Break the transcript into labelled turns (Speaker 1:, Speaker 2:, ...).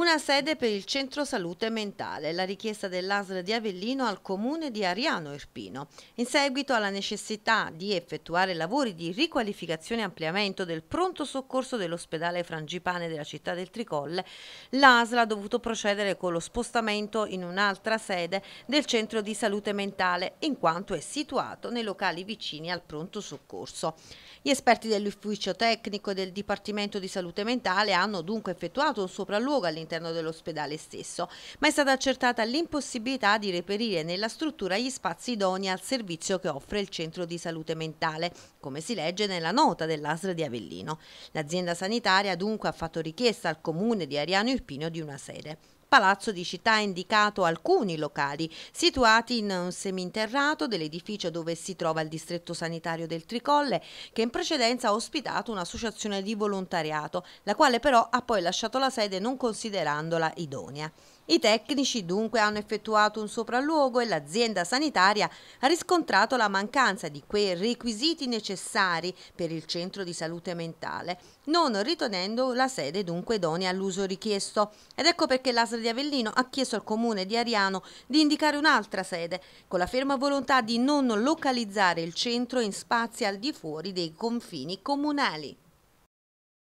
Speaker 1: Una sede per il centro salute mentale, la richiesta dell'ASL di Avellino al comune di Ariano Irpino, in seguito alla necessità di effettuare lavori di riqualificazione e ampliamento del pronto soccorso dell'ospedale Frangipane della città del Tricolle, l'ASL ha dovuto procedere con lo spostamento in un'altra sede del centro di salute mentale, in quanto è situato nei locali vicini al pronto soccorso. Gli esperti dell'ufficio tecnico e del Dipartimento di Salute Mentale hanno dunque effettuato un sopralluogo all'interno all'interno dell'ospedale stesso, ma è stata accertata l'impossibilità di reperire nella struttura gli spazi idoni al servizio che offre il centro di salute mentale, come si legge nella nota dell'ASR di Avellino. L'azienda sanitaria dunque ha fatto richiesta al comune di Ariano Irpino di una sede. Palazzo di Città ha indicato alcuni locali situati in un seminterrato dell'edificio dove si trova il distretto sanitario del Tricolle che in precedenza ha ospitato un'associazione di volontariato, la quale però ha poi lasciato la sede non considerandola idonea. I tecnici dunque hanno effettuato un sopralluogo e l'azienda sanitaria ha riscontrato la mancanza di quei requisiti necessari per il centro di salute mentale, non ritenendo la sede dunque idonea all'uso richiesto. Ed ecco perché l'ASL di Avellino ha chiesto al comune di Ariano di indicare un'altra sede, con la ferma volontà di non localizzare il centro in spazi al di fuori dei confini comunali.